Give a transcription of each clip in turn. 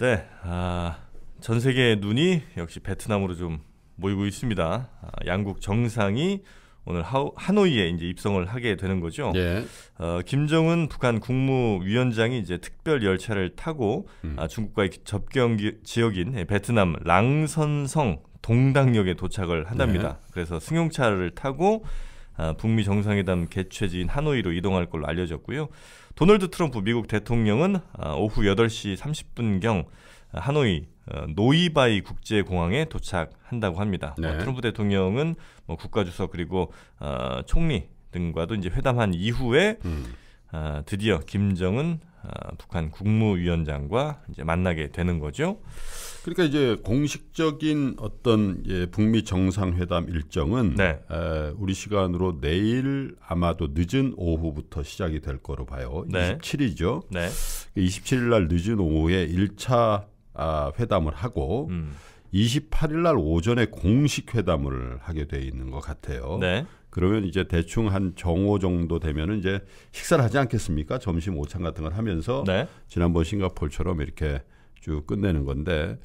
네, 아, 전 세계의 눈이 역시 베트남으로 좀 모이고 있습니다. 아, 양국 정상이 오늘 하우, 하노이에 이제 입성을 하게 되는 거죠. 예. 어, 김정은 북한 국무위원장이 이제 특별 열차를 타고 음. 아, 중국과의 접경 지역인 베트남 랑선성 동당역에 도착을 한답니다. 예. 그래서 승용차를 타고 아, 북미 정상회담 개최지인 하노이로 이동할 걸로 알려졌고요. 도널드 트럼프 미국 대통령은 아, 오후 8시 30분경 아, 하노이 어, 노이바이 국제공항에 도착한다고 합니다. 뭐 네. 트럼프 대통령은 뭐 국가주석 그리고 어, 총리 등과도 이제 회담한 이후에 음. 어, 드디어 김정은 어, 북한 국무위원장과 이제 만나게 되는 거죠. 그러니까 이제 공식적인 어떤 예, 북미 정상회담 일정은 네. 에, 우리 시간으로 내일 아마도 늦은 오후부터 시작이 될 거로 봐요. 네. 27이죠. 네. 27일 그 날 늦은 오후에 1차 아, 회담을 하고 음. 28일 날 오전에 공식 회담을 하게 돼 있는 것 같아요. 네. 그러면 이제 대충 한 정오 정도 되면은 이제 식사를 하지 않겠습니까? 점심 오찬 같은 걸 하면서 네. 지난번 싱가폴처럼 이렇게 쭉 끝내는 건데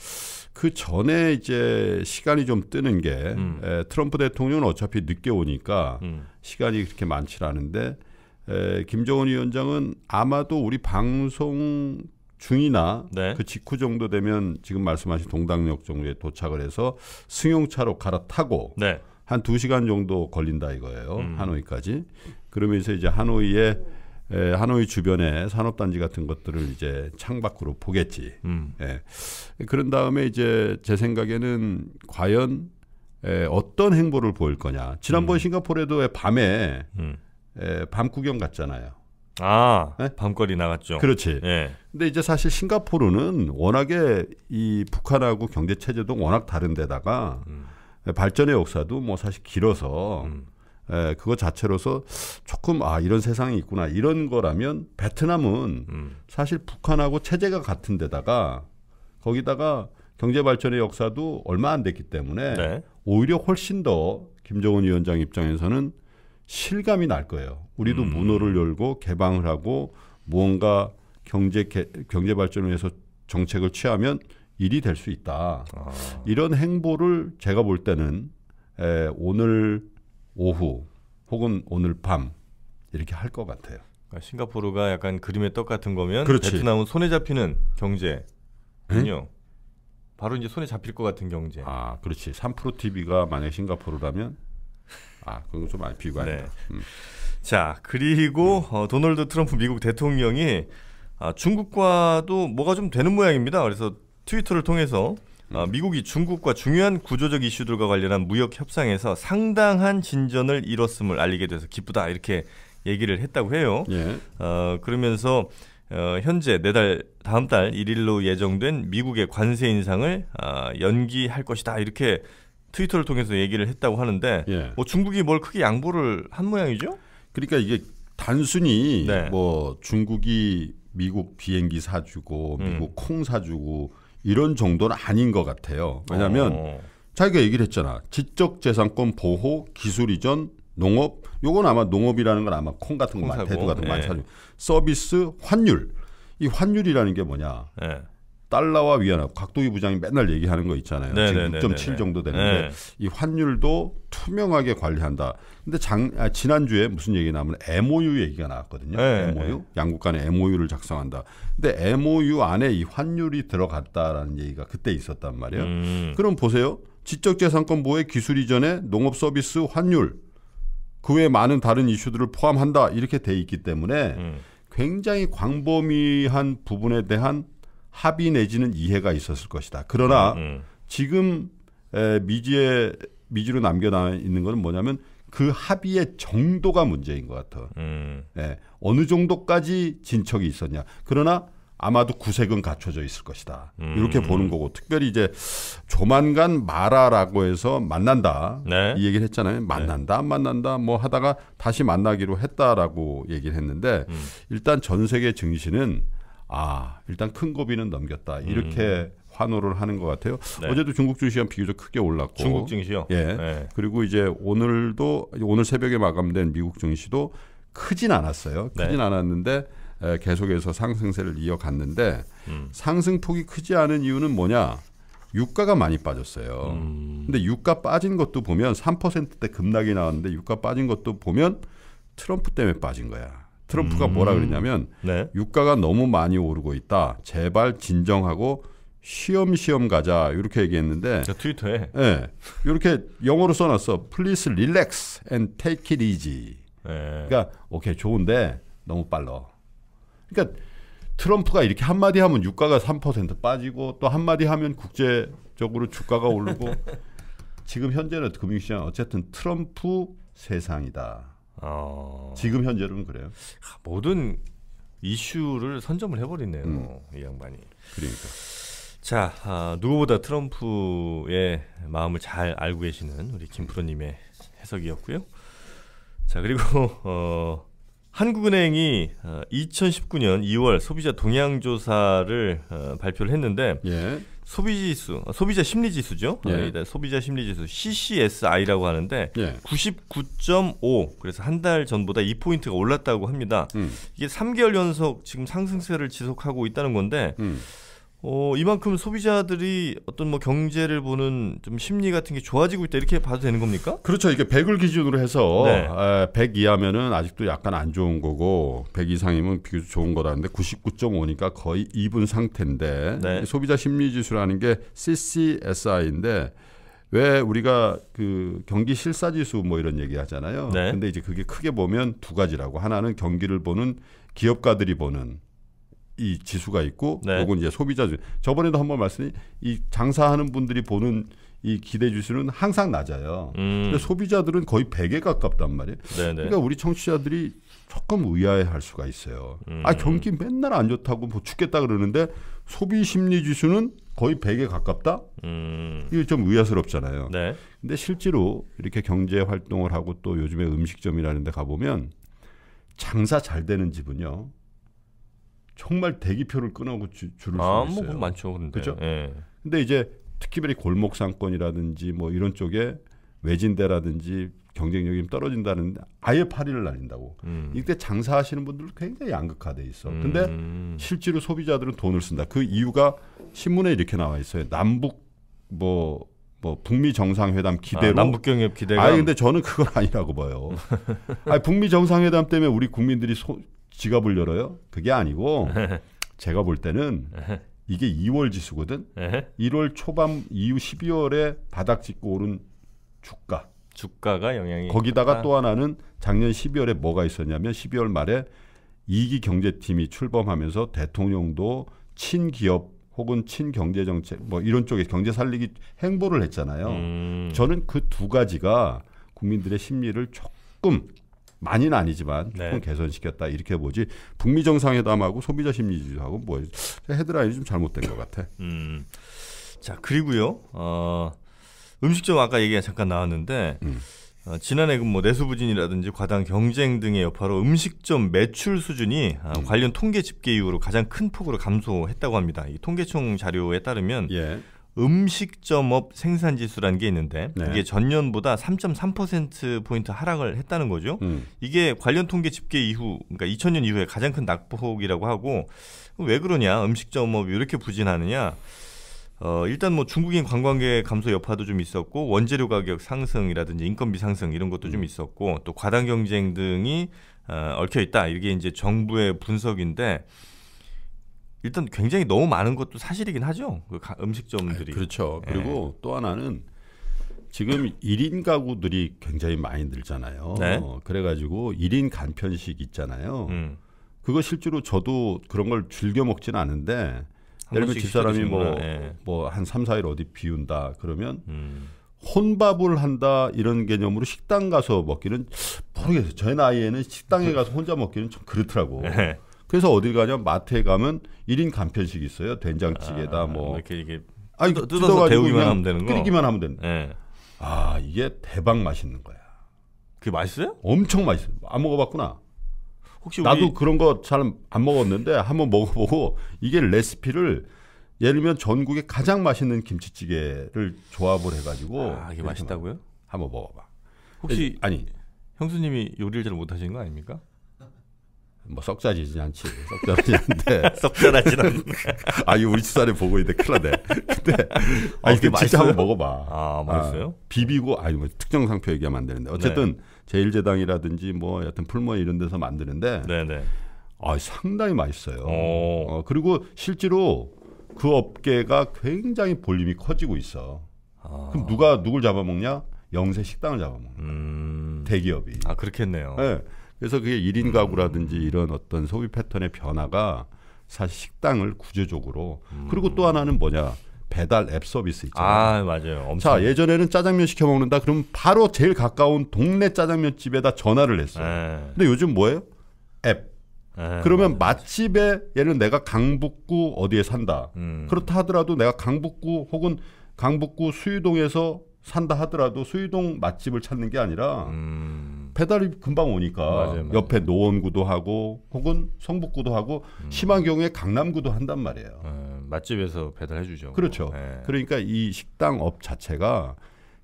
그 전에 이제 시간이 좀 뜨는 게 음. 에, 트럼프 대통령은 어차피 늦게 오니까 음. 시간이 그렇게 많지 않은데 에, 김정은 위원장은 아마도 우리 방송 중이나 네. 그 직후 정도 되면 지금 말씀하신 동당역 정도에 도착을 해서 승용차로 갈아타고 네. 한 2시간 정도 걸린다 이거예요. 음. 하노이까지. 그러면서 이제 하노이에 에, 예, 하노이 주변에 산업단지 같은 것들을 이제 창밖으로 보겠지. 음. 예. 그런 다음에 이제 제 생각에는 과연 에, 예, 어떤 행보를 보일 거냐. 지난번 음. 싱가포르에도 밤에 음. 에, 예, 밤 구경 갔잖아요. 아, 네? 밤거리 나갔죠. 그렇지. 예. 근데 이제 사실 싱가포르는 워낙에 이 북한하고 경제 체제도 워낙 다른데다가 음. 발전의 역사도 뭐 사실 길어서. 음. 에, 예, 그거 자체로서 조금 아 이런 세상이 있구나 이런 거라면 베트남은 음. 사실 북한하고 체제가 같은 데다가 거기다가 경제 발전의 역사도 얼마 안 됐기 때문에 네. 오히려 훨씬 더 김정은 위원장 입장에서는 실감이 날 거예요. 우리도 음. 문호를 열고 개방을 하고 무언가 경제 개, 경제 발전을 위해서 정책을 취하면 일이 될 수 있다. 아. 이런 행보를 제가 볼 때는 에, 오늘 오후 혹은 오늘 밤 이렇게 할 것 같아요. 그러니까 싱가포르가 약간 그림의 떡 같은 거면 그렇지. 베트남은 손에 잡히는 경제군요. 바로 이제 손에 잡힐 것 같은 경제. 아, 그렇지. 3프로 TV가 만약 싱가포르라면 아, 그건 좀 많이 비교가 네. 음. 자, 그리고 음. 어, 도널드 트럼프 미국 대통령이 아, 중국과도 뭐가 좀 되는 모양입니다. 그래서 트위터를 통해서 어, 미국이 중국과 중요한 구조적 이슈들과 관련한 무역 협상에서 상당한 진전을 이뤘음을 알리게 돼서 기쁘다 이렇게 얘기를 했다고 해요. 예. 어, 그러면서 어, 현재 내달 네 다음 달 1일로 예정된 미국의 관세 인상을 어, 연기할 것이다 이렇게 트위터를 통해서 얘기를 했다고 하는데 예. 뭐 중국이 뭘 크게 양보를 한 모양이죠? 그러니까 이게 단순히 네. 뭐 중국이 미국 비행기 사주고 미국 음. 콩 사주고 이런 정도는 아닌 것 같아요. 왜냐하면 어. 자기가 얘기를 했잖아. 지적재산권 보호, 기술 이전, 농업. 요건 아마 농업이라는 건 아마 콩 같은 거, 많이, 대두 같은 거 많이 예. 사죠. 서비스 환율. 이 환율이라는 게 뭐냐. 네. 달러와 위안화 각도위 부장이 맨날 얘기하는 거 있잖아요. 네, 지금 6.7 정도 되는데 네. 이 환율도 투명하게 관리한다. 근데 장, 아, 지난주에 무슨 얘기 나면 MOU 얘기가 나왔거든요. 네. MOU 양국 간의 MOU를 작성한다. 근데 MOU 안에 이 환율이 들어갔다라는 얘기가 그때 있었단 말이에요. 음. 그럼 보세요. 지적재산권 보호의 기술 이전에 농업 서비스 환율 그외 많은 다른 이슈들을 포함한다 이렇게 돼 있기 때문에 음. 굉장히 광범위한 부분에 대한 합의 내지는 이해가 있었을 것이다. 그러나 음, 음. 지금 에, 미지의 미지로 남겨나 있는 것은 뭐냐면 그 합의의 정도가 문제인 것 같아. 음. 예, 어느 정도까지 진척이 있었냐. 그러나 아마도 구색은 갖춰져 있을 것이다. 음. 이렇게 보는 거고 특별히 이제 조만간 마라라고 해서 만난다 네. 이 얘기를 했잖아요. 네. 만난다 안 만난다 뭐 하다가 다시 만나기로 했다라고 얘기를 했는데 음. 일단 전 세계 증시는 아 일단 큰 고비는 넘겼다 이렇게 음. 환호를 하는 것 같아요. 네. 어제도 중국 증시가 비교적 크게 올랐고 중국 증시요. 예. 네. 그리고 이제 오늘도 오늘 새벽에 마감된 미국 증시도 크진 않았어요. 네. 크진 네. 않았는데 에, 계속해서 상승세를 이어갔는데 음. 상승폭이 크지 않은 이유는 뭐냐? 유가가 많이 빠졌어요. 음. 근데 유가 빠진 것도 보면 3%대 급락이 나왔는데 유가 빠진 것도 보면 트럼프 때문에 빠진 거야. 트럼프가 음. 뭐라 그랬냐면 네. 유가가 너무 많이 오르고 있다. 제발 진정하고 쉬엄쉬엄 가자 이렇게 얘기했는데 트위터에 네, 이렇게 영어로 써놨어. Please relax and take it easy. 네. 그러니까 오케이 좋은데 너무 빨라. 그러니까 트럼프가 이렇게 한 마디 하면 유가가 3% 빠지고 또 한 마디 하면 국제적으로 주가가 오르고 지금 현재는 금융시장 어쨌든 트럼프 세상이다. 어... 지금 현재로는 그래요. 아, 모든 이슈를 선점을 해버리네요. 음. 이 양반이. 그러니까. 자 아, 누구보다 트럼프의 마음을 잘 알고 계시는 우리 김프로님의 해석이었고요. 자 그리고 어, 한국은행이 2019년 어, 2월 소비자 동향 조사를 어, 발표를 했는데 예. 소비지수, 어, 소비자 심리지수죠. 예. 네, 네, 소비자 심리지수 CCSI라고 하는데 예. 99.5 그래서 한 달 전보다 2 포인트가 올랐다고 합니다. 음. 이게 3개월 연속 지금 상승세를 지속하고 있다는 건데. 음. 어, 이만큼 소비자들이 어떤 뭐 경제를 보는 좀 심리 같은 게 좋아지고 있다 이렇게 봐도 되는 겁니까? 그렇죠. 이게 100을 기준으로 해서 네. 에, 100 이하면은 아직도 약간 안 좋은 거고 100 이상이면 비교적 좋은 거라는데 99.5니까 거의 2분 상태인데 네. 소비자 심리 지수라는 게 CCSI인데 왜 우리가 그 경기 실사 지수 뭐 이런 얘기 하잖아요. 네. 근데 이제 그게 크게 보면 두 가지라고 하나는 경기를 보는 기업가들이 보는 이 지수가 있고 네. 요건 이제 소비자 주 저번에도 한 번 말씀이 이 장사하는 분들이 보는 이 기대 지수는 항상 낮아요. 음. 근데 소비자들은 거의 100에 가깝단 말이에요. 네네. 네. 그러니까 우리 청취자들이 조금 의아해할 수가 있어요. 음. 아 경기 맨날 안 좋다고 뭐 죽겠다 그러는데 소비 심리 지수는 거의 100에 가깝다. 음. 이게 좀 의아스럽잖아요. 네. 근데 실제로 이렇게 경제 활동을 하고 또 요즘에 음식점이라는 데 가보면 장사 잘 되는 집은요. 정말 대기표를 끊어고 줄을 수 아, 뭐 있어요. 뭐 많죠, 근데. 그렇죠. 예. 근데 이제 특히별이 골목 상권이라든지 뭐 이런 쪽에 외진대라든지 경쟁력이 떨어진다는 아예 파리를 날린다고. 음. 이때 장사하시는 분들 굉장히 양극화돼 있어. 음. 근데 실제로 소비자들은 돈을 쓴다. 그 이유가 신문에 이렇게 나와 있어요. 남북 뭐뭐 뭐 북미 정상회담 기대로 아, 남북 경협 기대가 아 근데 저는 그건 아니라고 봐요. 아니 북미 정상회담 때문에 우리 국민들이 소, 지갑을 열어요? 그게 아니고 제가 볼 때는 이게 2월 지수거든. 1월 초반 이후 12월에 바닥 찍고 오른 주가. 주가가 영향이 거기다가 있다또 하나는 작년 12월에 뭐가 있었냐면 12월 말에 이기 경제팀이 출범하면서 대통령도 친기업 혹은 친경제 정책 뭐 이런 쪽에 경제 살리기 행보를 했잖아요. 음. 저는 그 두 가지가 국민들의 심리를 조금 많이는 아니지만 조금 네. 개선시켰다 이렇게 보지 북미 정상회담하고 소비자 심리지수하고 뭐 헤드라인이 좀 잘못된 것 같아. 음. 자 그리고요 어, 음식점 아까 얘기가 잠깐 나왔는데 음. 어, 지난해 그 뭐 내수부진이라든지 과당 경쟁 등의 여파로 음식점 매출 수준이 어, 음. 관련 통계 집계 이후로 가장 큰 폭으로 감소했다고 합니다. 이 통계청 자료에 따르면 예. 음식점업 생산지수라는 게 있는데 네. 이게 전년보다 3.3% 포인트 하락을 했다는 거죠. 음. 이게 관련 통계 집계 이후 그러니까 2000년 이후에 가장 큰 낙폭이라고 하고 왜 그러냐 음식점업이 이렇게 부진하느냐. 어, 일단 뭐 중국인 관광객 감소 여파도 좀 있었고 원재료 가격 상승이라든지 인건비 상승 이런 것도 좀 음. 있었고 또 과당 경쟁 등이 어, 얽혀 있다. 이게 이제 정부의 분석인데 일단 굉장히 너무 많은 것도 사실이긴 하죠. 그 가, 음식점들이. 아, 그렇죠. 예. 그리고 또 하나는 지금 1인 가구들이 굉장히 많이 늘잖아요. 네? 어, 그래가지고 1인 간편식 있잖아요. 음. 그거 실제로 저도 그런 걸 즐겨 먹지는 않은데 예를 들면 집사람이 뭐 예. 뭐한 삼사일 어디 비운다 그러면 음. 혼밥을 한다 이런 개념으로 식당 가서 먹기는 모르겠어요. 저희 나이에는 식당에 가서 혼자 먹기는 좀 그렇더라고. 네. 그래서 어딜 가냐 마트에 가면 1인 간편식이 있어요. 된장찌개다 아, 뭐 이렇게 이게 아니 뜯어서 데우기만 하면 되는 거. 끓이기만 하면 되는 거. 네. 아, 이게 대박 맛있는 거야. 그게 맛있어요? 엄청 맛있어요. 안 먹어 봤구나. 혹시 우리... 나도 그런 거 잘 안 먹었는데 한번 먹어보고 이게 레시피를 예를 들면 전국에 가장 맛있는 김치찌개를 조합을 해가지고 아 이게 맛있다고요? 한번 먹어봐. 혹시 아니 형수님이 요리를 잘 못하시는 거 아닙니까? 뭐 썩자지진 않지. 썩자지진 않는데. 썩자라진 않 아, 이거 우리 집사람이 보고 있는데 큰일 났네. 근데 아, 이게 아, 진짜 한번 먹어봐. 아, 아 맛있어요? 아, 비비고, 아니, 뭐 특정 상표 얘기하면 안 되는데. 어쨌든 네. 제일제당이라든지 뭐 여튼 풀모 이런 데서 만드는데. 네네. 네. 아, 상당히 맛있어요. 어, 그리고 실제로 그 업계가 굉장히 볼륨이 커지고 있어. 아. 그럼 누가 누굴 잡아먹냐? 영세 식당을 잡아먹는 음. 대기업이. 아, 그렇겠네요. 네. 그래서 그게 1인 가구라든지 이런 어떤 소비 패턴의 변화가 사실 식당을 구조적으로 음. 그리고 또 하나는 뭐냐 배달 앱 서비스 있잖아요. 아 맞아요. 엄청. 자 예전에는 짜장면 시켜 먹는다. 그럼 바로 제일 가까운 동네 짜장면 집에다 전화를 했어요. 에. 네. 근데 요즘 뭐예요? 앱. 에, 네. 그러면 맞아요. 맛집에 얘는 내가 강북구 어디에 산다. 음. 그렇다 하더라도 내가 강북구 혹은 강북구 수유동에서 산다 하더라도 수유동 맛집을 찾는 게 아니라 음. 배달이 금방 오니까 맞아요, 맞아요. 옆에 노원구도 하고 혹은 성북구도 하고 음. 심한 경우에 강남구도 한단 말이에요. 음, 맛집에서 배달해주죠. 그렇죠. 네. 그러니까 이 식당 업 자체가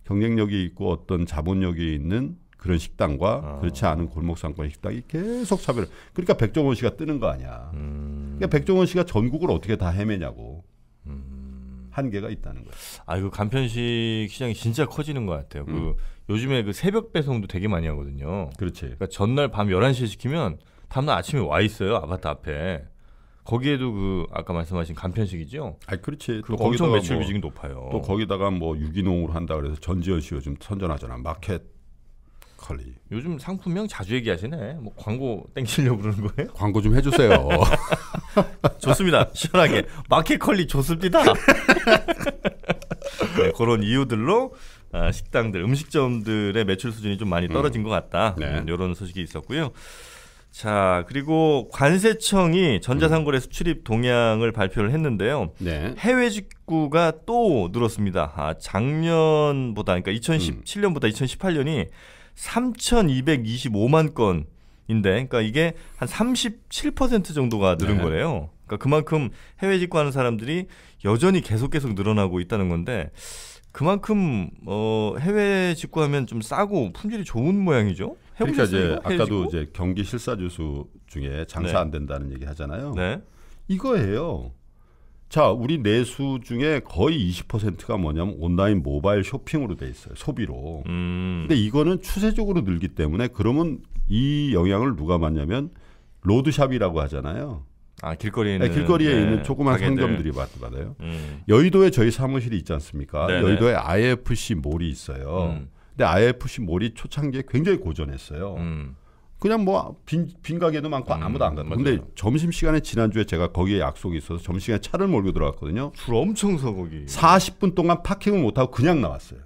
경쟁력이 있고 어떤 자본력이 있는 그런 식당과 아. 그렇지 않은 골목 상권 식당이 계속 차별. 그러니까 백종원 씨가 뜨는 거 아니야. 음. 그러니까 백종원 씨가 전국을 어떻게 다 헤매냐고. 음. 한계가 있다는 거예요. 아 이거 그 간편식 시장이 진짜 커지는 것 같아요. 그 음. 요즘에 그 새벽 배송도 되게 많이 하거든요. 그렇지. 그러니까 전날 밤 11시에 시키면 다음날 아침에 와 있어요. 아파트 앞에. 거기에도 그 아까 말씀하신 간편식이죠. 아, 그렇지. 그 엄청 매출 뭐 비중이 뭐, 높아요. 또 거기다가 뭐 유기농으로 한다 그래서 전지현 씨 요즘 선전하잖아. 마켓 컬리. 요즘 상품명 자주 얘기하시네. 뭐 광고 땡기려고 그러는 거예요? 광고 좀 해주세요. 좋습니다. 시원하게 마켓 컬리 좋습니다. 네, 그런 이유들로 아, 식당들, 음식점들의 매출 수준이 좀 많이 음. 떨어진 음. 것 같다. 네. 이런 음, 소식이 있었고요. 자, 그리고 관세청이 전자상거래 음. 수출입 동향을 발표를 했는데요. 네. 해외 직구가 또 늘었습니다. 아, 작년보다, 그러니까 2017년보다 2018년이 3,225만 건 인데, 그러니까 이게 한 37% 정도가 늘은 네. 거래요. 그러니까 그만큼 해외 직구하는 사람들이 여전히 계속 계속 늘어나고 있다는 건데, 그만큼 어, 해외 직구하면 좀 싸고 품질이 좋은 모양이죠. 그러니까 이제 아까도 이제 경기 실사 주수 중에 장사 네. 안 된다는 얘기 하잖아요. 네. 이거예요. 자, 우리 내수 중에 거의 20%가 뭐냐면 온라인 모바일 쇼핑으로 돼 있어요. 소비로. 음. 근데 이거는 추세적으로 늘기 때문에 그러면 이 영향을 누가 받냐면 로드샵이라고 하잖아요. 아 길거리에 네, 있는, 네, 길거리에 네, 있는 조그만 가게들. 상점들이 받아요. 음. 여의도에 저희 사무실이 있지 않습니까? 네네. 네. 여의도에 IFC 몰이 있어요. 음. 근데 IFC 몰이 초창기에 굉장히 고전했어요. 음. 그냥 뭐 빈 빈 가게도 많고 음, 아무도 안가다 근데 점심 시간에 지난주에 제가 거기에 약속이 있어서 점심 시간에 차를 몰고 들어왔거든요줄 엄청 서 거기. 40분 동안 파킹을 못 하고 그냥 나왔어요.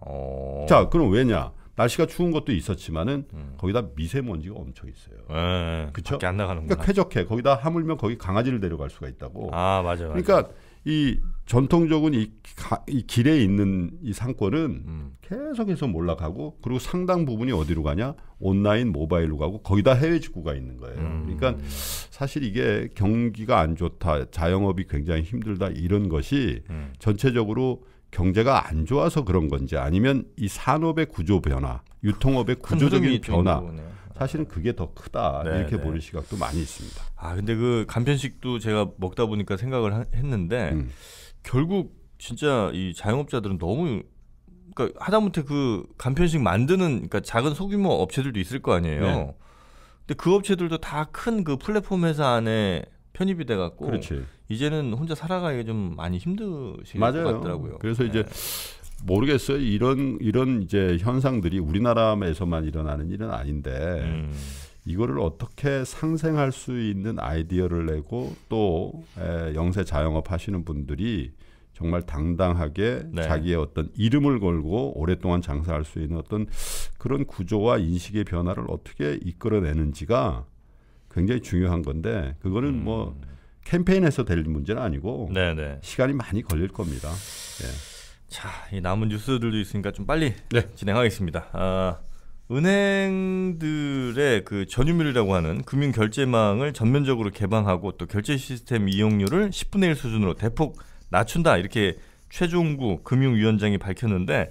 어... 자, 그럼 왜냐? 날씨가 추운 것도 있었지만은 음. 거기다 미세먼지가 엄청 있어요. 그렇죠? 안 나가는 그러니까 쾌적해. 거기다 하물면 거기 강아지를 데려갈 수가 있다고. 아맞아 맞아. 그러니까 이 전통적인 이, 가, 이 길에 있는 이 상권은 음. 계속해서 몰락하고 그리고 상당 부분이 어디로 가냐 온라인 모바일로 가고 거기다 해외 직구가 있는 거예요. 음. 그러니까 사실 이게 경기가 안 좋다, 자영업이 굉장히 힘들다 이런 것이 음. 전체적으로 경제가 안 좋아서 그런 건지 아니면 이 산업의 구조 변화, 유통업의 구조적인 변화 사실은 그게 더 크다 네, 이렇게 네. 보는 시각도 많이 있습니다. 아 근데 그 간편식도 제가 먹다 보니까 생각을 하, 했는데 음. 결국 진짜 이 자영업자들은 너무 그러니까 하다못해 그 간편식 만드는 그러니까 작은 소규모 업체들도 있을 거 아니에요. 네. 근데 그 업체들도 다 큰 그 플랫폼 회사 안에 편입이 돼갖고 그렇지. 이제는 혼자 살아가기가 좀 많이 힘드실 맞아요. 것 같더라고요. 그래서 네. 이제 모르겠어요. 이런 이런 이제 현상들이 우리나라에서만 일어나는 일은 아닌데 음. 이거를 어떻게 상생할 수 있는 아이디어를 내고 또 에, 영세 자영업 하시는 분들이 정말 당당하게 네. 자기의 어떤 이름을 걸고 오랫동안 장사할 수 있는 어떤 그런 구조와 인식의 변화를 어떻게 이끌어내는지가 굉장히 중요한 건데 그거는 음. 뭐 캠페인에서 될 문제는 아니고 네네. 네. 시간이 많이 걸릴 겁니다. 예. 자, 이 남은 뉴스들도 있으니까 좀 빨리 네. 진행하겠습니다. 아, 은행들의 그 전유밀이라고 하는 금융 결제망을 전면적으로 개방하고 또 결제 시스템 이용률을 10분의 1 수준으로 대폭 낮춘다 이렇게 최종구 금융위원장이 밝혔는데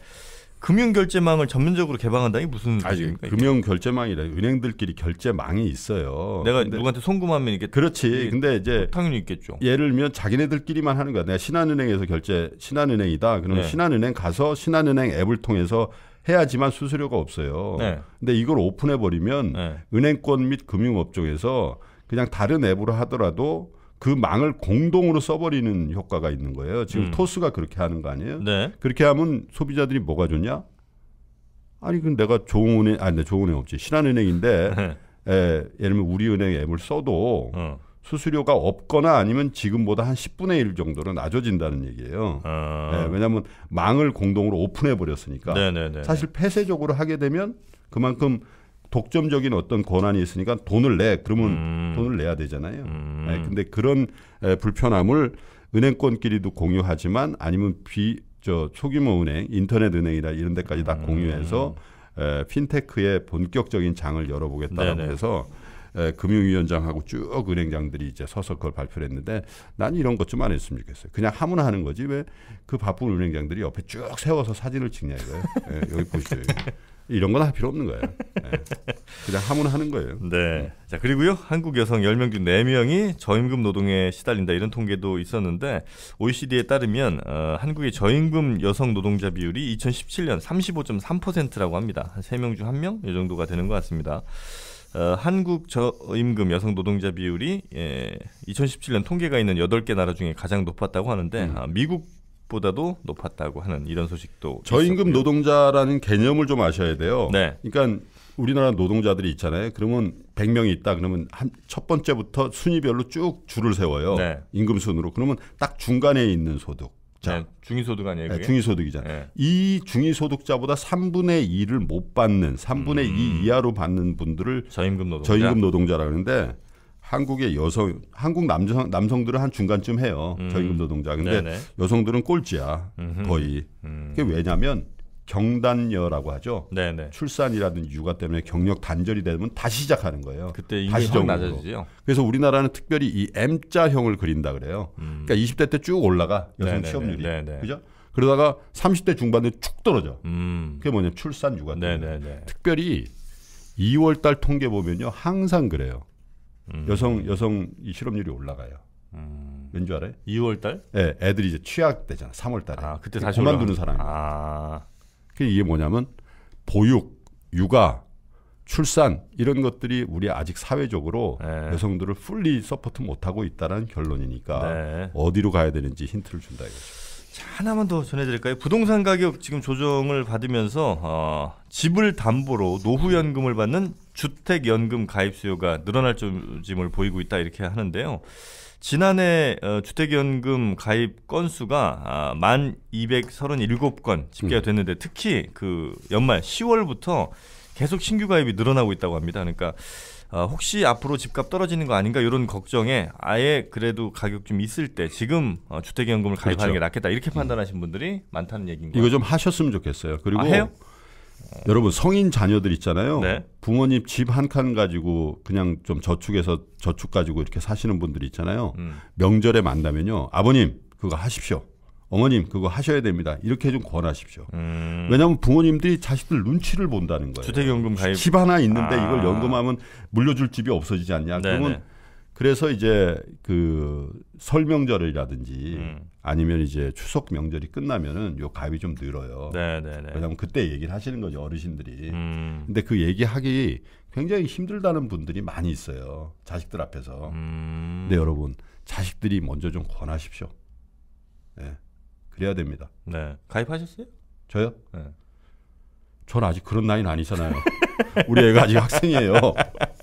금융 결제망을 전면적으로 개방한다니 무슨 뜻니 금융 결제망이래. 은행들끼리 결제망이 있어요. 내가 누구한테 송금하면 이게 그렇지. 근데 이제 당연히 있겠죠. 예를 들면 자기네들끼리만 하는 거야. 내가 신한은행에서 결제 신한은행이다. 그러면 네. 신한은행 가서 신한은행 앱을 통해서 해야지만 수수료가 없어요. 네. 근데 이걸 오픈해 버리면 네. 은행권 및 금융업 종에서 그냥 다른 앱으로 하더라도 그 망을 공동으로 써버리는 효과가 있는 거예요. 지금 음. 토스가 그렇게 하는 거 아니에요? 네. 그렇게 하면 소비자들이 뭐가 좋냐? 아니 그 내가 좋은 은행 아니 네, 좋은 은행 없지 신한은행인데 에, 네. 예, 예를 들면 우리은행 앱을 써도 어. 수수료가 없거나 아니면 지금보다 한 10분의 1 정도로 낮아진다는 얘기예요. 어. 예, 왜냐하면 망을 공동으로 오픈해 버렸으니까. 네, 사실 폐쇄적으로 하게 되면 그만큼 독점적인 어떤 권한이 있으니까 돈을 내 그러면 음. 돈을 내야 되잖아요. 음. 네, 근데 그런 에, 불편함을 은행권끼리도 공유하지만 아니면 비 저초규모 은행, 인터넷 은행이나 이런 데까지 다 음. 공유해서 에, 핀테크의 본격적인 장을 열어보겠다고 해서 에, 금융위원장하고 쭉 은행장들이 이제 서서 그걸 발표를 했는데 난 이런 것 좀 안 했으면 좋겠어요. 그냥 하면 하는 거지 왜 그 바쁜 은행장들이 옆에 쭉 세워서 사진을 찍냐 이거예요. 예, 여기 보시죠. 여기. 이런 건 할 필요 없는 거예요. 네. 그냥 하면 하는 거예요. 네. 자, 그리고요. 한국 여성 10명 중 4명이 저임금 노동에 시달린다 이런 통계도 있었는데 OECD에 따르면 어, 한국의 저임금 여성 노동자 비율이 2017년 35.3%라고 합니다. 3명 중 1명 이 정도가 되는 것 같습니다. 어, 한국 저임금 여성 노동자 비율이 예, 2017년 통계가 있는 8개 나라 중에 가장 높았다고 하는데 음. 아, 미국 소득보다도 높았다고 하는 이런 소식도 저임금 있었고요. 노동자라는 개념을 좀 아셔야 돼요. 네. 그러니까 우리나라 노동자들이 있잖아요. 그러면 100명이 있다 그러면 한 첫 번째부터 순위별로 쭉 줄을 세워요. 네. 임금 순으로. 그러면 딱 중간에 있는 소득. 자, 네, 중위소득 아니에요? 네, 중위소득이잖아요. 네. 이 중위소득자보다 3분의 2를 못 받는 3분의 음. 2 이하로 받는 분들을 저임금 노동자. 저임금 노동자라 그러는데 한국의 여성 한국 남성 남성들은 한 중간쯤 해요 음. 저임금 노동자 근데 네네. 여성들은 꼴찌야 음흠. 거의 음. 그게 왜냐면 하 경단녀라고 하죠 네네. 출산이라든지 육아 때문에 경력 단절이 되면 다시 시작하는 거예요 그때 다시 정낮아지요 그래서 우리나라는 특별히 이 M자형을 그린다 그래요 음. 그러니까 20대 때 쭉 올라가 여성 네네 취업률이 네네. 그죠 그러다가 30대 중반에 쭉 떨어져 음. 그게 뭐냐 출산 육아 때문에 특별히 2월달 통계 보면요 항상 그래요. 음. 여성 여성 이 실업률이 올라가요. 음. 왠지 알아요? 2월 달? 예, 네, 애들이 이제 취약 되잖아. 3월 달에. 아, 그때 다시 그만두는 사람이. 아. 그게 이게 뭐냐면 보육, 육아, 출산 이런 것들이 우리 아직 사회적으로 네. 여성들을 풀리 서포트 못하고 있다는 결론이니까 네. 어디로 가야 되는지 힌트를 준다 이거죠. 하나만 더 전해드릴까요? 부동산 가격 지금 조정을 받으면서 어, 집을 담보로 노후연금을 받는 주택연금 가입 수요가 늘어날 점을 보이고 있다 이렇게 하는데요. 지난해 어, 주택연금 가입 건수가 아, 1,237건 집계가 음. 됐는데 특히 그 연말 10월부터 계속 신규 가입이 늘어나고 있다고 합니다. 그러니까 어, 혹시 앞으로 집값 떨어지는 거 아닌가 이런 걱정에 아예 그래도 가격 좀 있을 때 지금 어, 주택연금을 가입하는 그렇죠. 게 낫겠다 이렇게 음. 판단하신 분들이 많다는 얘기입니다 이거 좀 하셨으면 좋겠어요. 그리고 아, 여러분 성인 자녀들 있잖아요. 네. 부모님 집 한 칸 가지고 그냥 좀 저축해서 저축 가지고 이렇게 사시는 분들 있잖아요. 음. 명절에 만나면요, 아버님 그거 하십시오. 어머님 그거 하셔야 됩니다. 이렇게 좀 권하십시오. 음. 왜냐하면 부모님들이 자식들 눈치를 본다는 거예요. 주택연금 가입 집 하나 있는데 아. 이걸 연금하면 물려줄 집이 없어지지 않냐. 네네. 그러면 그래서 이제 그 설명절이라든지 음. 아니면 이제 추석 명절이 끝나면은 요 가입이 좀 늘어요. 네네네. 왜냐하면 그때 얘기를 하시는 거죠 어르신들이. 음. 근데 그 얘기하기 굉장히 힘들다는 분들이 많이 있어요 자식들 앞에서. 음. 근데 여러분 자식들이 먼저 좀 권하십시오. 네. 그래야 됩니다. 네. 가입하셨어요? 저요? 네. 전 아직 그런 나이는 아니잖아요. 우리 애가 아직 학생이에요.